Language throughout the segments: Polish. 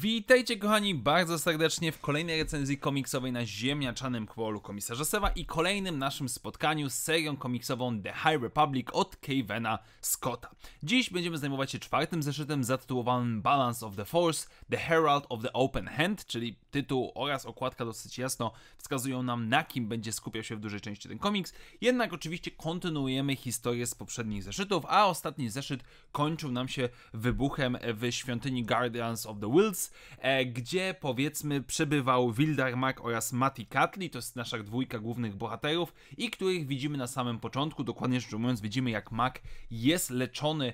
Witajcie kochani bardzo serdecznie w kolejnej recenzji komiksowej na ziemniaczanym kwolu komisarza Sewa i kolejnym naszym spotkaniu z serią komiksową The High Republic od Cavena Scotta. Dziś będziemy zajmować się czwartym zeszytem zatytułowanym Balance of the Force, The Herald of the Open Hand, czyli tytuł oraz okładka dosyć jasno wskazują nam na kim będzie skupiał się w dużej części ten komiks, jednak oczywiście kontynuujemy historię z poprzednich zeszytów, a ostatni zeszyt kończył nam się wybuchem w świątyni Guardians of the Wills, E, gdzie powiedzmy przebywał Mac oraz Mati Katli, to jest nasza dwójka głównych bohaterów i których widzimy na samym początku, dokładnie rzecz ujmując widzimy jak Mac jest leczony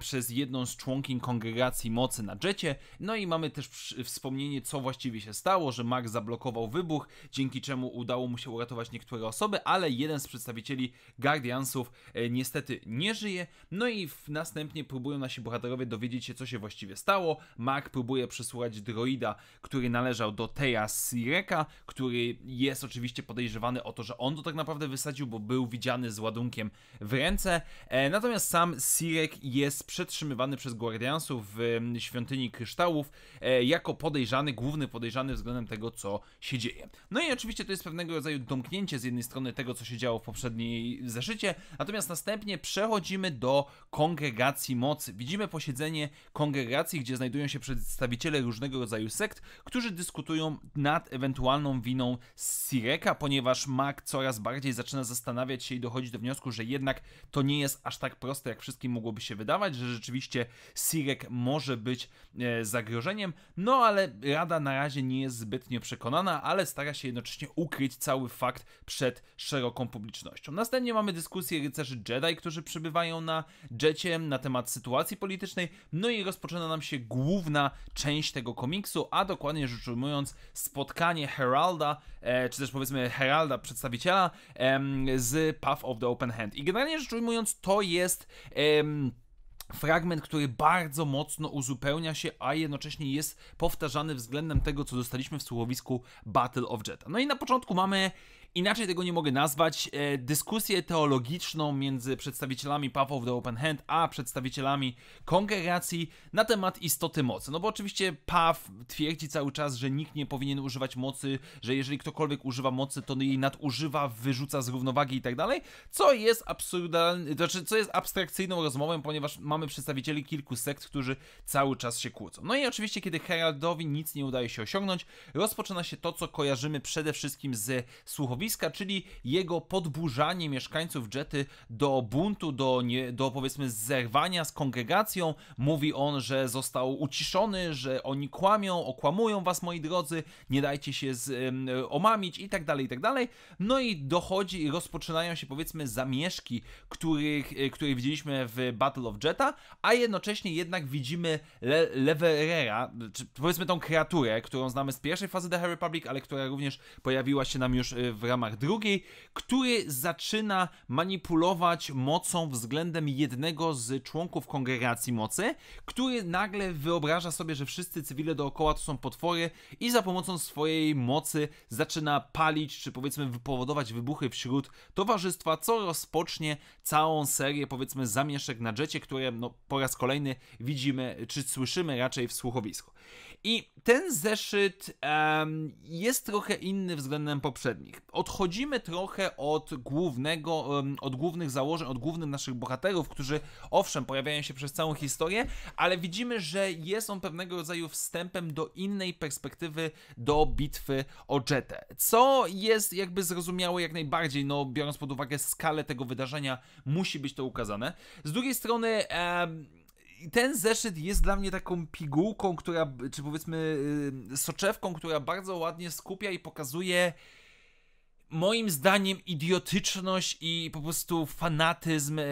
przez jedną z członkiń kongregacji mocy na jecie, no i mamy też wspomnienie co właściwie się stało, że Mac zablokował wybuch, dzięki czemu udało mu się uratować niektóre osoby, ale jeden z przedstawicieli Guardiansów e, niestety nie żyje, no i następnie próbują nasi bohaterowie dowiedzieć się co się właściwie stało, Mac próbuje przesłuchać droida, który należał do Teja Sireka, który jest oczywiście podejrzewany o to, że on to tak naprawdę wysadził, bo był widziany z ładunkiem w ręce. E, natomiast sam Sirek jest przetrzymywany przez Guardiansów w mm, świątyni kryształów e, jako podejrzany, główny podejrzany względem tego, co się dzieje. No i oczywiście to jest pewnego rodzaju domknięcie z jednej strony tego, co się działo w poprzedniej zeszycie, natomiast następnie przechodzimy do kongregacji mocy. Widzimy posiedzenie kongregacji, gdzie znajdują się przedstawiciele przedstawiciele różnego rodzaju sekt, którzy dyskutują nad ewentualną winą Sireka, ponieważ Mac coraz bardziej zaczyna zastanawiać się i dochodzi do wniosku, że jednak to nie jest aż tak proste, jak wszystkim mogłoby się wydawać, że rzeczywiście Sirek może być e, zagrożeniem, no ale Rada na razie nie jest zbytnio przekonana, ale stara się jednocześnie ukryć cały fakt przed szeroką publicznością. Następnie mamy dyskusję rycerzy Jedi, którzy przybywają na Jecie na temat sytuacji politycznej, no i rozpoczyna nam się główna część tego komiksu, a dokładnie rzecz ujmując spotkanie Heralda, e, czy też powiedzmy Heralda, przedstawiciela e, z Path of the Open Hand. I generalnie rzecz ujmując to jest... E, fragment, który bardzo mocno uzupełnia się, a jednocześnie jest powtarzany względem tego, co dostaliśmy w słuchowisku Battle of Jetta. No i na początku mamy inaczej tego nie mogę nazwać, e, dyskusję teologiczną między przedstawicielami Path of the Open Hand a przedstawicielami kongregacji na temat istoty mocy. No bo oczywiście Paw twierdzi cały czas, że nikt nie powinien używać mocy, że jeżeli ktokolwiek używa mocy, to jej nadużywa, wyrzuca z równowagi i tak dalej, co jest absurdalne, znaczy co jest abstrakcyjną rozmową, ponieważ mamy przedstawicieli kilku sekt, którzy cały czas się kłócą. No i oczywiście, kiedy Heraldowi nic nie udaje się osiągnąć, rozpoczyna się to, co kojarzymy przede wszystkim z słuchowaniem czyli jego podburzanie mieszkańców Jety do buntu, do, nie, do powiedzmy zerwania z kongregacją. Mówi on, że został uciszony, że oni kłamią, okłamują was moi drodzy, nie dajcie się z, um, omamić i tak dalej, i tak dalej. No i dochodzi i rozpoczynają się powiedzmy zamieszki, których, e, które widzieliśmy w Battle of Jetta, a jednocześnie jednak widzimy Le Leverera, czy powiedzmy tą kreaturę, którą znamy z pierwszej fazy The Republic, ale która również pojawiła się nam już e, w ramach drugiej, który zaczyna manipulować mocą względem jednego z członków kongregacji mocy, który nagle wyobraża sobie, że wszyscy cywile dookoła to są potwory i za pomocą swojej mocy zaczyna palić, czy powiedzmy wypowodować wybuchy wśród towarzystwa, co rozpocznie całą serię powiedzmy zamieszek na jecie, które no, po raz kolejny widzimy, czy słyszymy raczej w słuchowisku. I ten zeszyt um, jest trochę inny względem poprzednich. Odchodzimy trochę od głównego, um, od głównych założeń, od głównych naszych bohaterów, którzy owszem pojawiają się przez całą historię, ale widzimy, że jest on pewnego rodzaju wstępem do innej perspektywy do bitwy o Jetę. Co jest jakby zrozumiałe jak najbardziej, no biorąc pod uwagę skalę tego wydarzenia, musi być to ukazane. Z drugiej strony. Um, i ten zeszyt jest dla mnie taką pigułką, która, czy powiedzmy y, soczewką, która bardzo ładnie skupia i pokazuje moim zdaniem idiotyczność i po prostu fanatyzm e,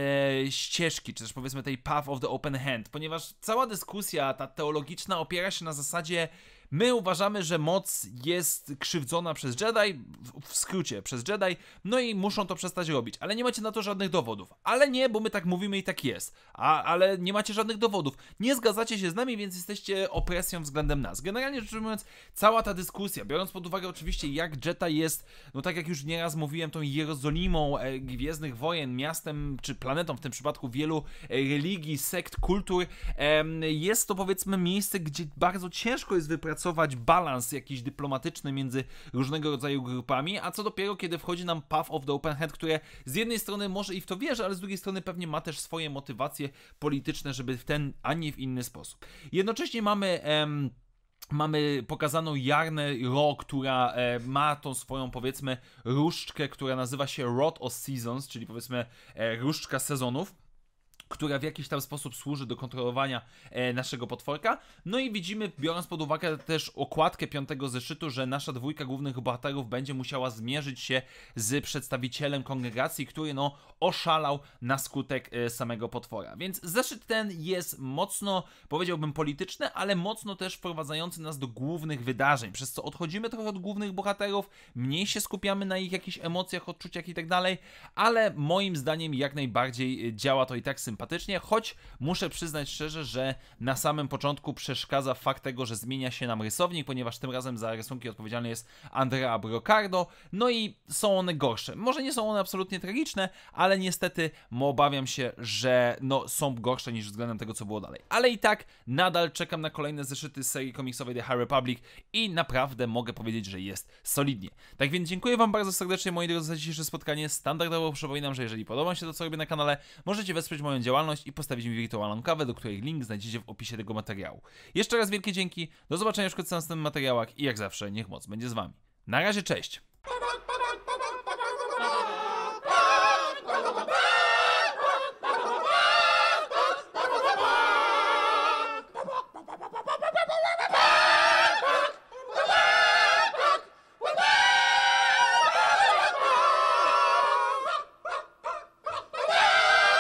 ścieżki, czy też powiedzmy tej path of the open hand, ponieważ cała dyskusja, ta teologiczna opiera się na zasadzie My uważamy, że moc jest krzywdzona przez Jedi, w skrócie przez Jedi, no i muszą to przestać robić, ale nie macie na to żadnych dowodów. Ale nie, bo my tak mówimy i tak jest. A, ale nie macie żadnych dowodów. Nie zgadzacie się z nami, więc jesteście opresją względem nas. Generalnie rzecz ujmując, cała ta dyskusja, biorąc pod uwagę oczywiście jak Jedi jest, no tak jak już nieraz mówiłem, tą Jerozolimą e, Gwiezdnych Wojen, miastem czy planetą w tym przypadku wielu e, religii, sekt, kultur, e, jest to powiedzmy miejsce, gdzie bardzo ciężko jest wypracować wypracować balans jakiś dyplomatyczny między różnego rodzaju grupami, a co dopiero kiedy wchodzi nam Path of the Open Hand, które z jednej strony może i w to wierzy, ale z drugiej strony pewnie ma też swoje motywacje polityczne, żeby w ten, a nie w inny sposób. Jednocześnie mamy... Em, Mamy pokazaną Jarnę Ro, która e, ma tą swoją, powiedzmy, różdżkę, która nazywa się Rod of Seasons, czyli powiedzmy e, różdżka sezonów która w jakiś tam sposób służy do kontrolowania e, naszego potworka. No i widzimy, biorąc pod uwagę też okładkę piątego zeszytu, że nasza dwójka głównych bohaterów będzie musiała zmierzyć się z przedstawicielem kongregacji, który no oszalał na skutek e, samego potwora. Więc zeszyt ten jest mocno, powiedziałbym, polityczny, ale mocno też wprowadzający nas do głównych wydarzeń, przez co odchodzimy trochę od głównych bohaterów, mniej się skupiamy na ich jakichś emocjach, odczuciach i tak dalej, ale moim zdaniem jak najbardziej e, działa to i tak symbolicznie sympatycznie, choć muszę przyznać szczerze, że na samym początku przeszkadza fakt tego, że zmienia się nam rysownik, ponieważ tym razem za rysunki odpowiedzialny jest Andrea Brocardo, no i są one gorsze. Może nie są one absolutnie tragiczne, ale niestety obawiam się, że no, są gorsze niż względem tego, co było dalej. Ale i tak nadal czekam na kolejne zeszyty z serii komiksowej The High Republic i naprawdę mogę powiedzieć, że jest solidnie. Tak więc dziękuję Wam bardzo serdecznie, moi drodzy, za dzisiejsze spotkanie. Standardowo przypominam, że jeżeli podoba się to, co robię na kanale, możecie wesprzeć moją działalność i postawić mi wirtualną kawę, do której link znajdziecie w opisie tego materiału. Jeszcze raz wielkie dzięki, do zobaczenia w następnych materiałach i jak zawsze niech moc będzie z Wami. Na razie, cześć!